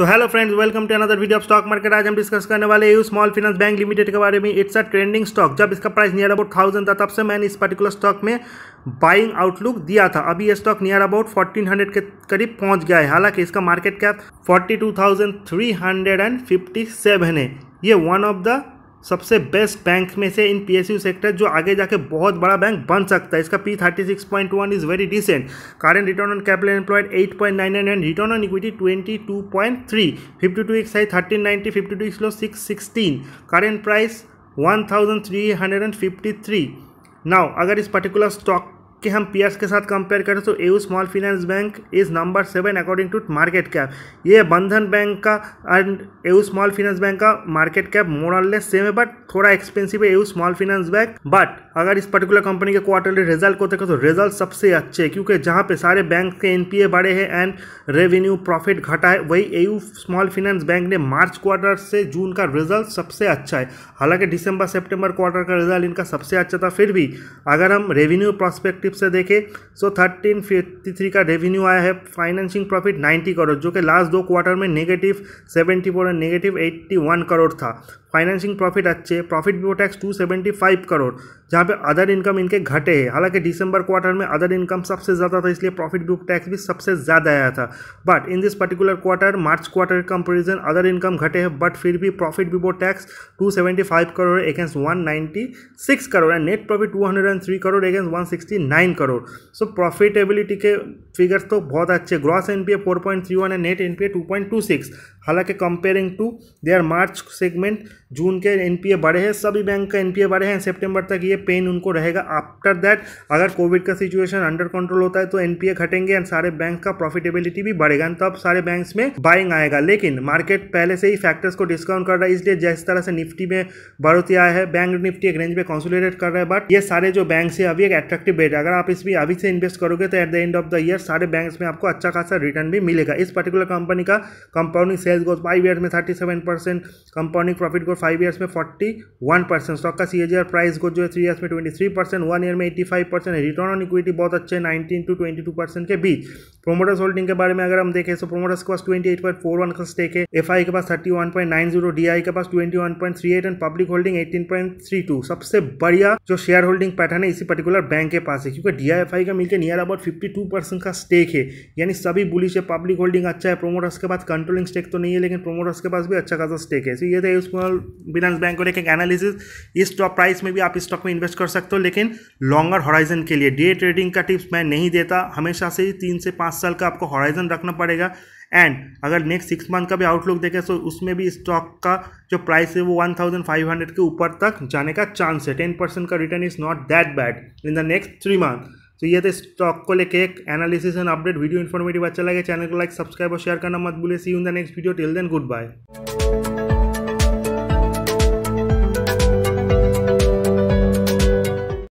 तो hello friends welcome to another video of stock market आज हम डिस्कस करने वाले AU small finance bank limited के बारे में इट्स अ ट्रेंडिंग स्टॉक जब इसका प्राइस नियर अबाउट थाउजेंड था तब से मैंने इस पर्टिकुलर स्टॉक में बाइंग आउटलुक दिया था अभी ये स्टॉक नियर अबाउट 1400 के करीब पहुंच गया है हालांकि इसका मार्केट कैप सेवन है ये वन ऑफ द सबसे बेस्ट बैंक में से इन पी सेक्टर जो आगे जाके बहुत बड़ा बैंक बन सकता है इसका P thirty six point one is very decent current return on capital employed eight point nine nine and return on equity twenty two point three fifty two X I thirteen ninety fifty two X low six sixteen current price one thousand three hundred and fifty three now अगर इस particular stock के हम PS के साथ compare करें तो AU small finance bank is number seven according to market cap ये Bandhan bank का and AU small finance bank का मार्केट कैप मोरलेस सेम है बट थोड़ा एक्सपेंसिव है AU small finance bank but अगर इस पर्टिकुलर कंपनी के क्वार्टरली रिजल्ट को देखो तो रिजल्ट सबसे अच्छे है क्योंकि जहाँ पे सारे बैंक के एनपीए बढ़े हैं एंड रेवेन्यू प्रॉफिट घटा है वही एयू स्मॉल फाइनेंस बैंक ने मार्च क्वार्टर से जून का रिजल्ट सबसे अच्छा है हालांकि दिसंबर सेप्टेम्बर क्वार्टर का रिजल्ट इनका सबसे अच्छा था फिर भी अगर हम रेवेन्यू प्रॉस्पेक्टिव पर्सपेक्टिव से देखें सो थर्टीन फिफ्टी थ्री का रेवेन्यू आया है फाइनेंसिंग प्रॉफिट नाइन्टी करोड़ जो कि लास्ट दो क्वार्टर में negative seventy four and negative eighty one crore था फाइनेंसिंग प्रॉफिट अच्छे profit before tax two seventy five crore जहाँ पे अदर इनकम इनके घटे हैं हालांकि दिसंबर क्वार्टर में अदर इनकम सबसे ज़्यादा था इसलिए प्रॉफिट बिफोर टैक्स भी सबसे ज़्यादा आया था but in this particular quarter March quarter comparison other income घटे हैं बट फिर भी profit before tax two seventy five crore against one ninety six crore and net profit two hundred and three crore against one sixty nine nine crore so profitability के figures तो बहुत अच्छे gross NPA four point three one है net NPA two point two six हालांकि comparing to their March segment जून के NPA बढ़े हैं सभी बैंक का एनपीए बढ़े हैं सितंबर तक ये पेन उनको रहेगा आफ्टर दैट अगर कोविड का सिचुएशन अंडर कंट्रोल होता है तो एनपीए घटेंगे एंड सारे बैंक का प्रॉफिटेबिलिटी भी बढ़ेगा तब सारे बैंक में बाइंग आएगा लेकिन मार्केट पहले से ही फैक्टर्स को डिस्काउंट कर रहा है इसलिए जिस तरह से निफ्टी में बढ़ोतरी आया है बैंक निफ्टी एक रेंज में कॉन्सोलिडेट कर रहा है बट ये सारे जो बैंक है अभी एक बेट है अगर आप इसमें अभी से इन्वेस्ट करोगे तो at the end of the year सारे बैंक में आपको अच्छा खासा रिटर्न भी मिलेगा इस पर्टिकुलर कंपनी का compounding sales growth five year में thirty seven percent compounding profit growth five years में फोर्टी वन परसेंट स्टॉक का सी प्राइस ग्रोथ जो है थ्री ईयर्स में twenty three percent one year में एट्टी फाइव परसेंट है return on equity बहुत अच्छे हैं nineteen to twenty two percent के बीच प्रोमोटर्स होल्डिंग के बारे में अगर हम देखें तो प्रोमोटर्स के पास twenty eight point four one का स्टेक है एफ के पास thirty one point nine zero D के पास twenty one point three eight and public holding eighteen point three two सबसे बढ़िया जो शेयर होल्डिंग पैटर्न है इसी पर्टिकुलर बैंक के पास है क्योंकि डी का मिलकर near about fifty two percent का स्टेक है यानी सभी बुलिश है पब्लिक होल्डिंग अच्छा है प्रोमोटर्स के पास कंट्रोलिंग स्टेक तो नहीं है लेकिन प्रोमोटर्स के पास भी अच्छा खासा स्टेक है सो ये था स्मॉल बिलानस बैंक को लेकर एनालिसिस इस स्टॉक प्राइस में भी आप स्टॉक में इन्वेस्ट कर सकते हो लेकिन लॉन्गर हॉराइजन के लिए डे ट्रेडिंग का टिप्स मैं नहीं देता हमेशा से ही तीन से पाँच साल का आपको हॉराइजन रखना पड़ेगा एंड अगर नेक्स्ट सिक्स मंथ का भी आउटलुक देखें तो उसमें भी स्टॉक का जो प्राइस है वो 1500 के ऊपर तक जाने का चांस है 10 परसेंट का return is not that bad in the next three month तो ये स्टॉक को लेके एक analysis and update video informative अच्छा लगे चैनल को लाइक सब्सक्राइब और शेयर करना मत भूले see in the next video till then good bye